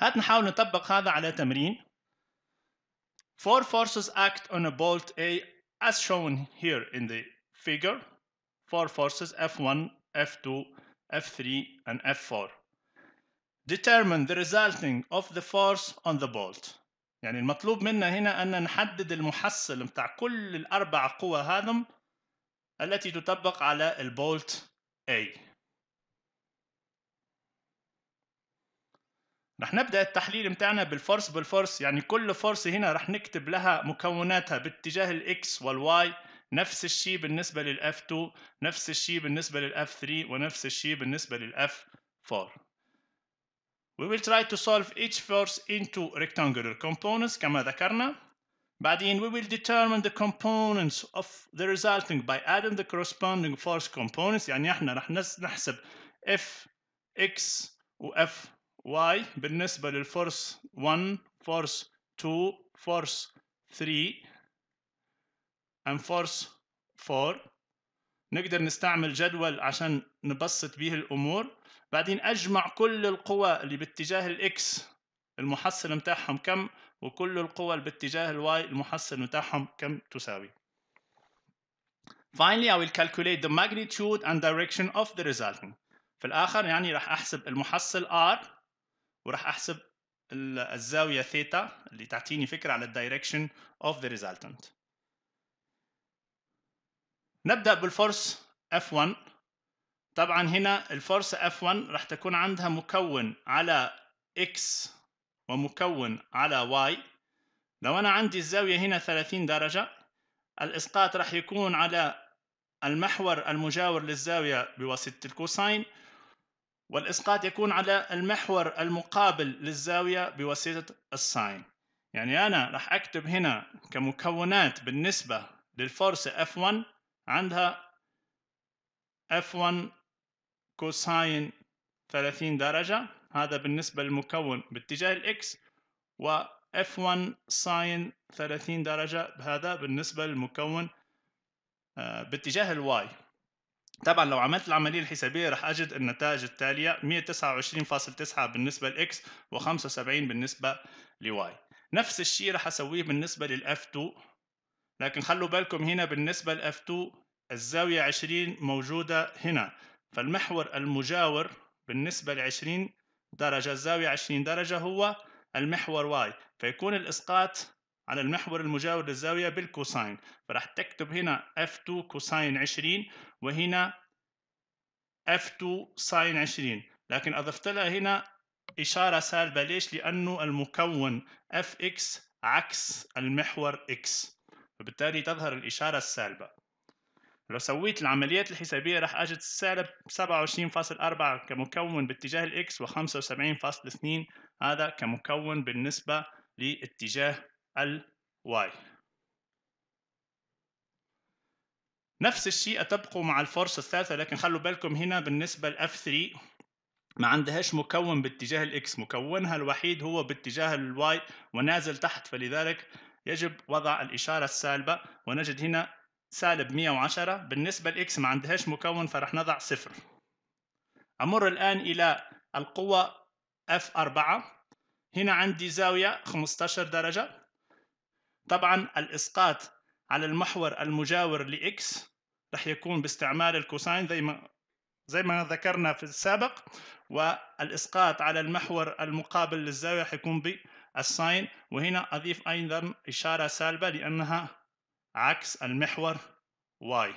هات نحاول نطبق هذا على تمرين Four forces act on a bolt A as shown here in the figure. Four forces F1, F2, F3 and F4. Determine the resulting of the force on the bolt. يعني المطلوب منا هنا أن نحدد المحصل متاع كل الأربع قوى هذم التي تطبق على البولت A. رح نبدا التحليل متاعنا بالفرس بالفرس يعني كل فرس هنا رح نكتب لها مكوناتها باتجاه الاكس والواي نفس الشيء بالنسبه للاف2 نفس الشيء بالنسبه للاف3 ونفس الشيء بالنسبه للاف4 We will try to solve each force into rectangular components كما ذكرنا بعدين we will determine the components of the resulting by adding the corresponding force components يعني احنا رح نحسب f x و f واي بالنسبة للفورس 1 فورس 2 فورس 3 and force 4 نقدر نستعمل جدول عشان نبسط به الأمور بعدين أجمع كل القوى اللي باتجاه الإكس المحصل متاعهم كم وكل القوى اللي باتجاه الواي المحصل متاعهم كم تساوي Finally, I will calculate the magnitude and direction of the resultant. في الآخر يعني راح أحسب المحصل R وراح احسب الزاويه ثيتا اللي تعطيني فكره على الدايركشن اوف ذا ريزلتنت نبدا بالفورس F1 طبعا هنا الفورس F1 راح تكون عندها مكون على X ومكون على Y لو انا عندي الزاويه هنا 30 درجه الاسقاط راح يكون على المحور المجاور للزاويه بواسطه الكوساين والإسقاط يكون على المحور المقابل للزاوية بواسطة الساين يعني أنا راح أكتب هنا كمكونات بالنسبة للفرصة F1 عندها F1 كوساين 30 درجة هذا بالنسبة للمكون باتجاه X و F1 ساين 30 درجة هذا بالنسبة للمكون آه، باتجاه الواي طبعا لو عملت العملية الحسابية رح أجد النتائج التالية 129.9 بالنسبة لإكس و75 بالنسبة لواي نفس الشيء رح أسويه بالنسبة f 2 لكن خلوا بالكم هنا بالنسبة f 2 الزاوية 20 موجودة هنا فالمحور المجاور بالنسبة لـ 20 درجة الزاوية 20 درجة هو المحور واي فيكون الإسقاط على المحور المجاور للزاوية بالكوساين فراح تكتب هنا F2 كوساين 20 وهنا F2 ساين 20 لكن أضفت لها هنا إشارة سالبة ليش؟ لأنه المكون Fx عكس المحور X فبالتالي تظهر الإشارة السالبة لو سويت العمليات الحسابية راح أجد سالب 27.4 كمكون باتجاه الإكس و75.2 هذا كمكون بالنسبة لاتجاه الواي نفس الشيء أطبقه مع الفرصة الثالثة لكن خلوا بالكم هنا بالنسبة ل F3 ما عندهاش مكون باتجاه الاكس مكونها الوحيد هو باتجاه الواي ونازل تحت فلذلك يجب وضع الإشارة السالبة ونجد هنا سالب 110 بالنسبة لإكس ما عندهاش مكون فرح نضع صفر أمر الآن إلى القوة F4 هنا عندي زاوية 15 درجة طبعا الإسقاط على المحور المجاور لإكس رح يكون باستعمال الكوساين زي ما زي ما ذكرنا في السابق والإسقاط على المحور المقابل للزاوية رح يكون بالساين وهنا أضيف أيضا إشارة سالبة لأنها عكس المحور واي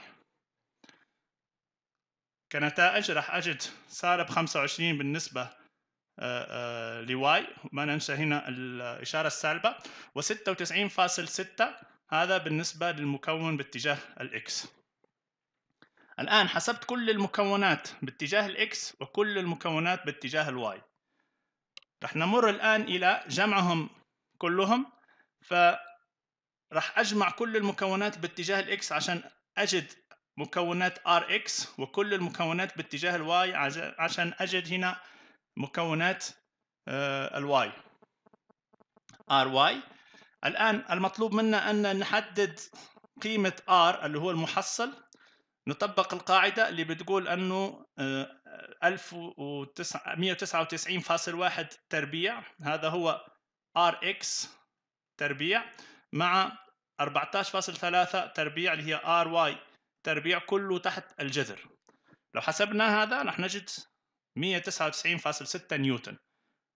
كنتائج راح أجد سالب 25 بالنسبة آه، آه، لواي ما ننسى هنا الإشارة السالبة و96.6 هذا بالنسبة للمكون باتجاه الإكس الآن حسبت كل المكونات باتجاه الإكس وكل المكونات باتجاه الواي رح نمر الآن إلى جمعهم كلهم فرح أجمع كل المكونات باتجاه الإكس عشان أجد مكونات Rx وكل المكونات باتجاه الواي عشان أجد هنا مكونات آه، الواي ار واي الان المطلوب منا ان نحدد قيمه ار اللي هو المحصل نطبق القاعده اللي بتقول انه 1199.1 آه، تربيع هذا هو ار اكس تربيع مع 14.3 تربيع اللي هي ار واي تربيع كله تحت الجذر لو حسبنا هذا راح نجد 199.6 نيوتن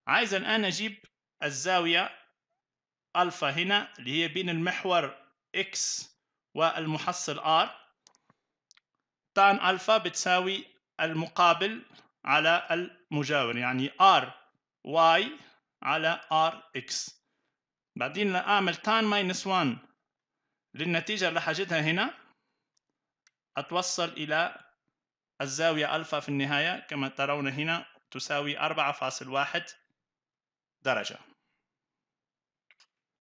عايز الآن أجيب الزاوية ألفا هنا اللي هي بين المحور X والمحصل R تان ألفا بتساوي المقابل على المجاور يعني R Y على R X بعدين أعمل تان ماينس 1 للنتيجة اللي حاجتها هنا أتوصل إلى الزاوية ألفا في النهاية كما ترون هنا تساوي 4.1 درجة